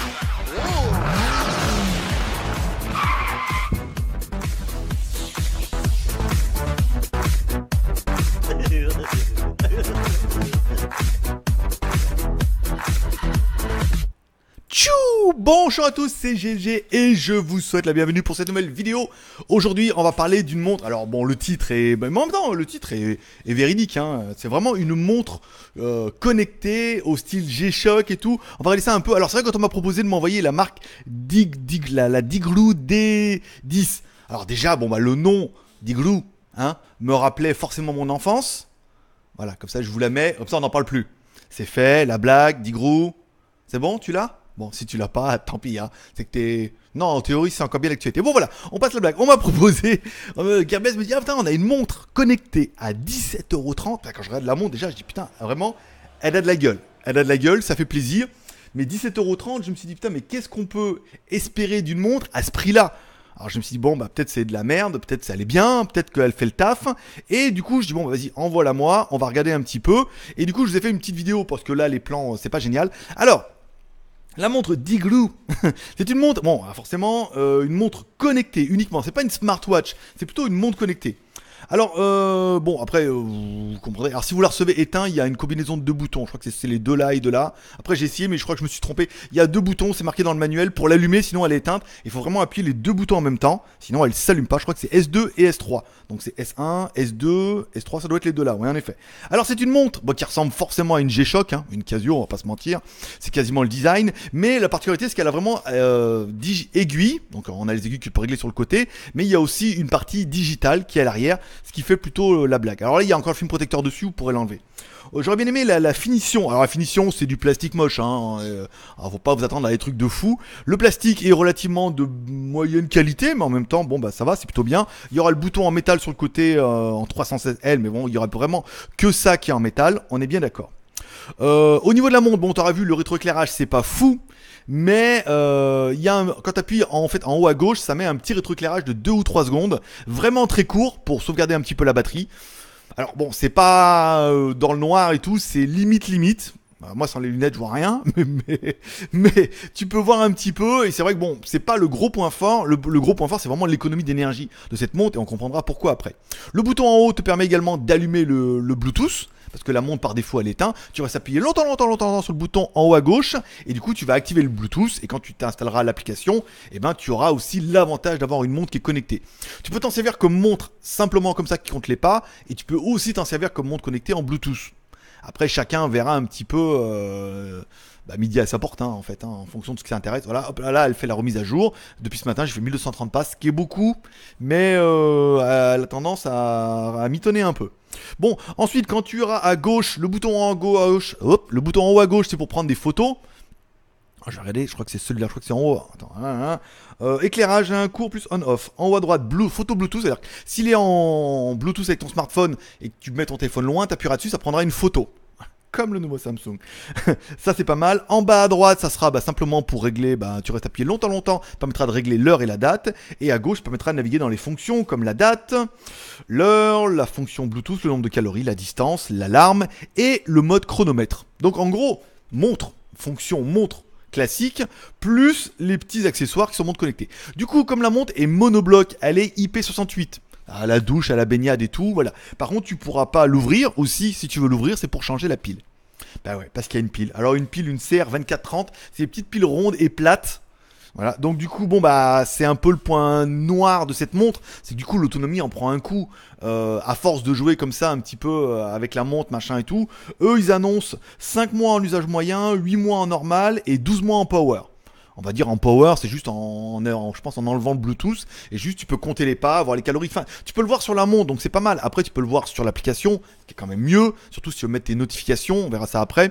Whoa. Bonjour à tous, c'est GG et je vous souhaite la bienvenue pour cette nouvelle vidéo. Aujourd'hui, on va parler d'une montre. Alors bon, le titre est, mais en le titre est, véridique. Hein. C'est vraiment une montre euh, connectée au style G-Shock et tout. On va regarder ça un peu. Alors c'est vrai quand on m'a proposé de m'envoyer la marque Dig Dig la, la Diglou D10. Alors déjà, bon bah le nom Diglou, hein, me rappelait forcément mon enfance. Voilà, comme ça je vous la mets. Comme ça on n'en parle plus. C'est fait, la blague, Diglou. C'est bon, tu l'as Bon, si tu l'as pas, tant pis. Hein. C'est que t'es. Non, en théorie, c'est encore bien l'actualité. Bon, voilà, on passe la blague. On m'a proposé. Euh, me dit Ah putain, on a une montre connectée à 17,30€. Quand je regarde la montre, déjà, je dis Putain, vraiment, elle a de la gueule. Elle a de la gueule, ça fait plaisir. Mais 17,30€, je me suis dit Putain, mais qu'est-ce qu'on peut espérer d'une montre à ce prix-là alors je me suis dit, bon, bah, peut-être c'est de la merde, peut-être ça allait bien, peut-être qu'elle fait le taf. Et du coup, je dis, bon, bah, vas-y, envoie-la moi, on va regarder un petit peu. Et du coup, je vous ai fait une petite vidéo parce que là, les plans, euh, c'est pas génial. Alors, la montre digloo c'est une montre, bon, ah, forcément, euh, une montre connectée uniquement. C'est pas une smartwatch, c'est plutôt une montre connectée. Alors, euh, bon, après, euh, vous comprenez. Alors, si vous la recevez éteint, il y a une combinaison de deux boutons. Je crois que c'est les deux là et deux là. Après, j'ai essayé, mais je crois que je me suis trompé. Il y a deux boutons, c'est marqué dans le manuel. Pour l'allumer, sinon elle est éteinte. Il faut vraiment appuyer les deux boutons en même temps. Sinon, elle s'allume pas. Je crois que c'est S2 et S3. Donc, c'est S1, S2, S3. Ça doit être les deux là. Oui, en effet. Alors, c'est une montre qui ressemble forcément à une G-Shock, hein. une Casio, on va pas se mentir. C'est quasiment le design. Mais la particularité, c'est qu'elle a vraiment euh, aiguille. Donc, on a les aiguilles qui peuvent régler sur le côté. Mais il y a aussi une partie digitale qui est à l'arrière ce qui fait plutôt euh, la blague. Alors là, il y a encore le film protecteur dessus, vous pourrez l'enlever. Euh, j'aurais bien aimé la, finition. Alors la finition, c'est du plastique moche. Hein. Euh, alors faut pas vous attendre à des trucs de fou. Le plastique est relativement de moyenne qualité, mais en même temps, bon bah ça va, c'est plutôt bien. Il y aura le bouton en métal sur le côté en 316L, mais bon, il y aura vraiment que ça qui est en métal. On est bien d'accord. Euh, au niveau de la montre, bon, t'auras vu, le rétroéclairage, c'est pas fou. Mais euh, y a quand tu appuies en, fait, en haut à gauche, ça met un petit rétroéclairage de 2 ou 3 secondes. Vraiment très court pour sauvegarder un petit peu la batterie. Alors bon, c'est pas euh, dans le noir et tout, c'est limite limite. Bah, moi, sans les lunettes, je vois rien, mais, tu peux voir un petit peu. Et c'est vrai que bon, c'est pas le gros point fort. Le, gros point fort, c'est vraiment l'économie d'énergie de cette montre, et on comprendra pourquoi après. Le bouton en haut te permet également d'allumer le, Bluetooth, parce que la montre par défaut elle est éteint. Tu vas s'appuyer longtemps, longtemps, longtemps sur le bouton en haut à gauche, et du coup, tu vas activer le Bluetooth. Et quand tu t'installeras l'application, eh ben, tu auras aussi l'avantage d'avoir une montre qui est connectée. Tu peux t'en servir comme montre simplement comme ça qui compte les pas, et tu peux aussi t'en servir comme montre connectée en Bluetooth. Après, chacun verra un petit peu euh, bah, midi à sa porte, hein, en fait, hein, en fonction de ce qui s'intéresse. Voilà, hop, là, elle fait la remise à jour. Depuis ce matin, j'ai fait 1230 passes, ce qui est beaucoup, mais euh, elle a tendance à, à mitonner un peu. Bon, ensuite, quand tu auras à gauche le bouton en à gauche, hop, le bouton en haut à gauche, c'est pour prendre des photos. Oh, je vais regarder, je crois que c'est celui-là, je crois que c'est en haut. Hein, hein, hein. Euh, éclairage, un court plus on-off. En haut à droite, photo Bluetooth. C'est-à-dire s'il est en Bluetooth avec ton smartphone et que tu mets ton téléphone loin, tu appuieras dessus, ça prendra une photo comme le nouveau Samsung. ça c'est pas mal. En bas à droite, ça sera bah, simplement pour régler, bah, tu restes appuyé longtemps longtemps, permettra de régler l'heure et la date. Et à gauche, permettra de naviguer dans les fonctions comme la date, l'heure, la fonction Bluetooth, le nombre de calories, la distance, l'alarme et le mode chronomètre. Donc en gros, montre, fonction montre classique, plus les petits accessoires qui sont montés connectés. Du coup, comme la montre est monobloc, elle est IP68. À ah, la douche, à la baignade et tout, voilà. Par contre, tu pourras pas l'ouvrir, aussi. si, tu veux l'ouvrir, c'est pour changer la pile. Bah ouais, parce qu'il y a une pile. Alors une pile, une CR2430, c'est des petites piles rondes et plates voilà. Donc du coup, bon bah c'est un peu le point noir de cette montre, c'est que du coup l'autonomie en prend un coup euh, à force de jouer comme ça un petit peu euh, avec la montre machin et tout. Eux, ils annoncent 5 mois en usage moyen, 8 mois en normal et 12 mois en power on va dire en power, c'est juste en, je pense en enlevant le Bluetooth et juste tu peux compter les pas, voir les calories. Enfin, tu peux le voir sur la montre, donc c'est pas mal. Après, tu peux le voir sur l'application, qui est quand même mieux, surtout si tu veux mettre tes notifications. On verra ça après.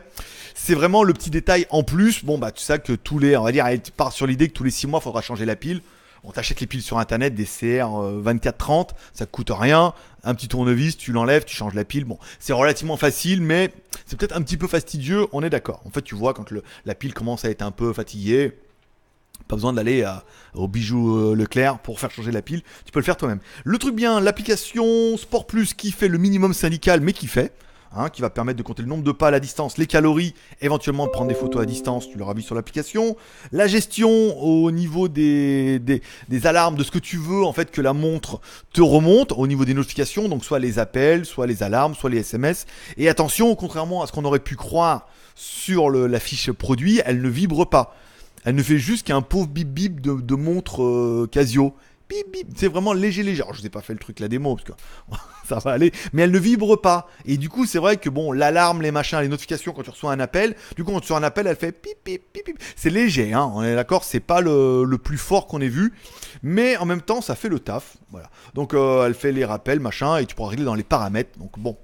C'est vraiment le petit détail en plus. Bon, bah tu sais que tous les, on va dire, elle pars sur l'idée que tous les 6 mois, il faudra changer la pile. On t'achète les piles sur internet, des CR 24-30, euh, ça coûte rien. Un petit tournevis, tu l'enlèves, tu changes la pile. Bon, c'est relativement facile, mais c'est peut-être un petit peu fastidieux, on est d'accord. En fait, tu vois, quand le, la pile commence à être un peu fatiguée, pas besoin d'aller au bijou euh, Leclerc pour faire changer la pile, tu peux le faire toi-même. Le truc bien, l'application Sport Plus qui fait le minimum syndical mais qui fait, hein, qui va permettre de compter le nombre de pas à la distance, les calories, éventuellement prendre des photos à distance, tu l'auras vu sur l'application. La gestion au niveau des, alarmes, de ce que tu veux en fait que la montre te remonte, au niveau des notifications, donc soit les appels, soit les alarmes, soit les SMS. Et attention, contrairement à ce qu'on aurait pu croire sur la fiche produit, elle ne vibre pas. Elle ne fait juste qu'un pauvre bip bip de, montre euh, Casio. Bip bip, c'est vraiment léger léger. Alors je ai pas fait le truc la démo parce que ça va aller, mais elle ne vibre pas. Et du coup, c'est vrai que bon, l'alarme, les machins, les notifications quand tu reçois un appel, du coup quand tu reçois un appel, elle fait bip-bip, bip-bip. C'est léger, hein, on est d'accord, c'est pas le, plus fort qu'on ait vu, mais en même temps ça fait le taf. Voilà. Donc euh, elle fait les rappels, machin, et tu pourras régler dans les paramètres. Donc bon,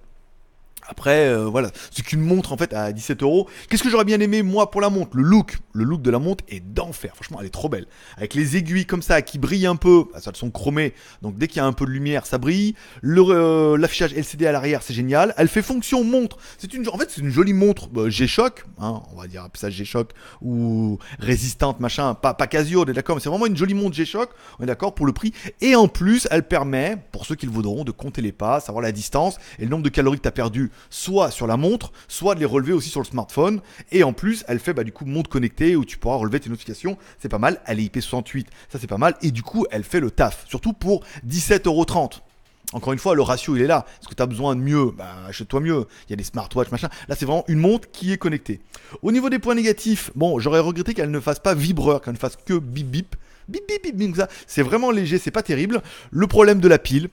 après, euh, voilà, c'est qu'une montre en fait à 17 euros. Qu'est-ce que j'aurais bien aimé moi pour la montre Le look, le look de la montre est d'enfer. Franchement, elle est trop belle. Avec les aiguilles comme ça qui brillent un peu, bah, ça sont chromées, donc dès qu'il y a un peu de lumière, ça brille. Euh, l'affichage LCD à l'arrière, c'est génial. Elle fait fonction montre. C'est une, en fait, c'est une jolie montre bah, G-Shock, hein, on va dire ça G-Shock ou résistante machin, pas pas Casio, on est d'accord. Mais c'est vraiment une jolie montre G-Shock. On est d'accord pour le prix. Et en plus, elle permet, pour ceux qui le voudront, de compter les pas, savoir la distance et le nombre de calories que tu as perdu soit sur la montre, soit de les relever aussi sur le smartphone. Et en plus, elle fait bah, du coup montre connectée où tu pourras relever tes notifications. C'est pas mal. Elle est IP68, ça c'est pas mal. Et du coup, elle fait le taf. Surtout pour 17,30€. Encore une fois, le ratio il est là. Est-ce que tu as besoin de mieux bah, Achète-toi mieux. Il y a des smartwatches, machin. Là, c'est vraiment une montre qui est connectée. Au niveau des points négatifs, bon, j'aurais regretté qu'elle ne fasse pas vibreur, qu'elle ne fasse que bip bip. Bip bip bip bip, ça. C'est vraiment léger, c'est pas terrible. Le problème de la pile,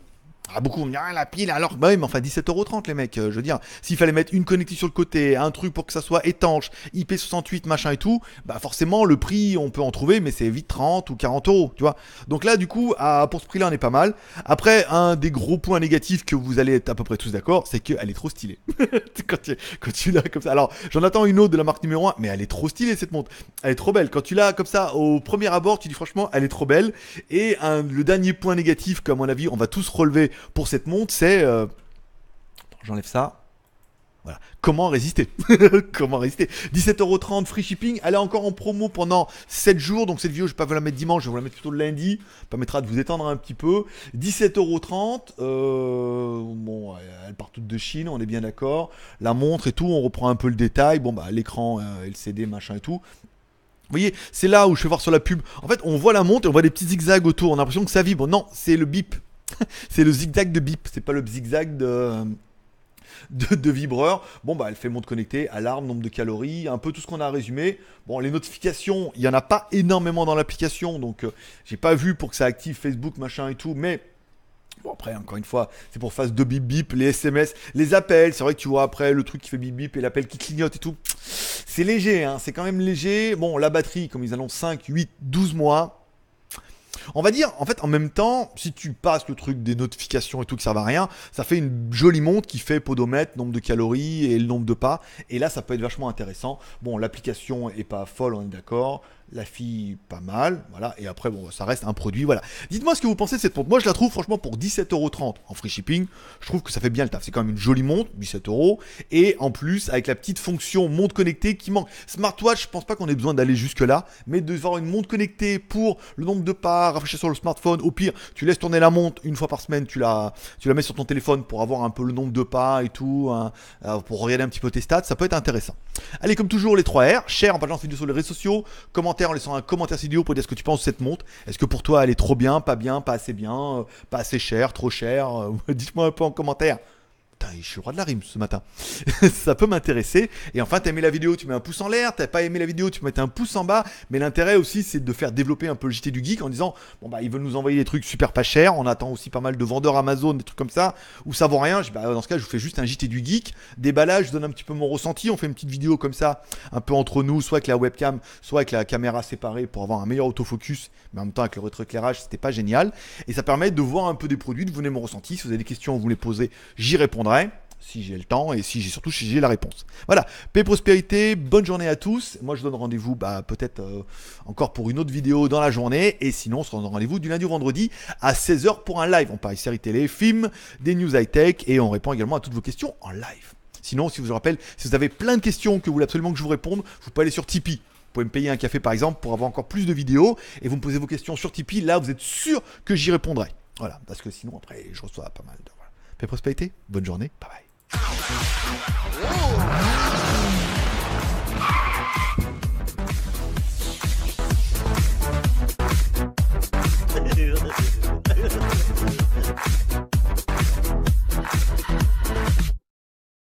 ah, beaucoup bien ah, la pile, alors, bah oui, mais enfin, 17,30€ les mecs, euh, je veux dire, s'il fallait mettre une connectique sur le côté, un truc pour que ça soit étanche, IP68, machin et tout, bah forcément, le prix, on peut en trouver, mais c'est vite 30 ou 40 euros, tu vois. Donc là, du coup, ah, pour ce prix-là, on est pas mal. Après, un des gros points négatifs que vous allez être à peu près tous d'accord, c'est qu'elle est trop stylée. quand, tu, l'as comme ça. Alors, j'en attends une autre de la marque numéro 1, mais elle est trop stylée cette montre. Elle est trop belle. Quand tu l'as comme ça, au premier abord, tu dis franchement, elle est trop belle. Et le dernier point négatif, comme mon avis, on va tous relever pour cette montre, c'est. Euh, j'enlève ça. Voilà. Comment résister Comment résister 17,30€ free shipping. Elle est encore en promo pendant 7 jours. Donc cette vidéo, je ne vais pas vous la mettre dimanche, je vais vous la mettre plutôt le lundi. permettra de vous étendre un petit peu. 17,30€. Euh, bon, elle part toute de Chine, on est bien d'accord. La montre et tout, on reprend un peu le détail. Bon, bah l'écran euh, LCD, machin et tout. Vous voyez, c'est là où je vais voir sur la pub. En fait, on voit la montre et on voit des petits zigzags autour. On a l'impression que ça vibre. Non, c'est le bip. c'est le zigzag de bip, c'est pas le zigzag de, de, vibreur. Bon, bah, elle fait montre connectée, alarme, nombre de calories, un peu tout ce qu'on a résumé. Bon, les notifications, il n'y en a pas énormément dans l'application, donc euh, j'ai pas vu pour que ça active Facebook, machin et tout, mais. Bon après encore une fois c'est pour phase de bip bip les SMS les appels c'est vrai que tu vois après le truc qui fait bip bip et l'appel qui clignote et tout c'est léger hein, c'est quand même léger bon la batterie comme ils annoncent 5 8 12 mois on va dire, en fait, en même temps, si tu passes le truc des notifications et tout, que ça va à rien, ça fait une jolie montre qui fait podomètre, nombre de calories et le nombre de pas. Et là, ça peut être vachement intéressant. Bon, l'application est pas folle, on est d'accord la fille pas mal, voilà, et après bon ça reste un produit, voilà. Dites-moi ce que vous pensez de cette montre. Moi je la trouve franchement pour 17,30€ en free shipping, je trouve que ça fait bien le taf. C'est quand même une jolie montre, 17€, et en plus avec la petite fonction montre connectée qui manque. Smartwatch, je pense pas qu'on ait besoin d'aller jusque là, mais de voir une montre connectée pour le nombre de pas, rafraîchir sur le smartphone, au pire tu laisses tourner la montre une fois par semaine, tu la, tu la mets sur ton téléphone pour avoir un peu le nombre de pas et tout, hein, euh, pour regarder un petit peu tes stats, ça peut être intéressant. Allez, comme toujours, les 3 R. Cher en cette vidéo sur les réseaux sociaux. Commentaire en laissant un commentaire vidéo pour dire ce que tu penses de cette montre. Est-ce que pour toi, elle est trop bien, pas bien, pas assez bien, euh, pas assez cher, trop cher euh, Dites-moi un peu en commentaire putain, je suis roi de la rime ce matin. ça peut m'intéresser. Et enfin, t'as aimé la vidéo, tu mets un pouce en l'air. T'as pas aimé la vidéo, tu mets un pouce en bas. Mais l'intérêt aussi, c'est de faire développer un peu le JT du geek en disant, bon bah, ils veulent nous envoyer des trucs super pas chers. On attend aussi pas mal de vendeurs Amazon, des trucs comme ça, où ça vaut rien. Bah, dans ce cas, je vous fais juste un JT du geek, déballage, je donne un petit peu mon ressenti. On fait une petite vidéo comme ça, un peu entre nous, soit avec la webcam, soit avec la caméra séparée pour avoir un meilleur autofocus. Mais en même temps, avec le rétroéclairage, c'était pas génial. Et ça permet de voir un peu des produits, de vous donner mon ressenti. Si vous avez des questions, vous les posez, j'y répondrai si j'ai le temps et si j'ai surtout si j'ai la réponse. Voilà, paix prospérité, bonne journée à tous. Moi je donne rendez-vous bah, peut-être euh, encore pour une autre vidéo dans la journée et sinon on se rend rendez-vous du lundi au vendredi à 16h pour un live. On parle série télé, films, des news high-tech et on répond également à toutes vos questions en live. Sinon, si vous vous rappelle, si vous avez plein de questions que vous voulez absolument que je vous réponde, vous pouvez aller sur Tipeee. Vous pouvez me payer un café par exemple pour avoir encore plus de vidéos et vous me posez vos questions sur Tipeee. Là, vous êtes sûr que j'y répondrai. Voilà, parce que sinon après, je reçois pas mal de... Paix prospérité, bonne journée, bye bye.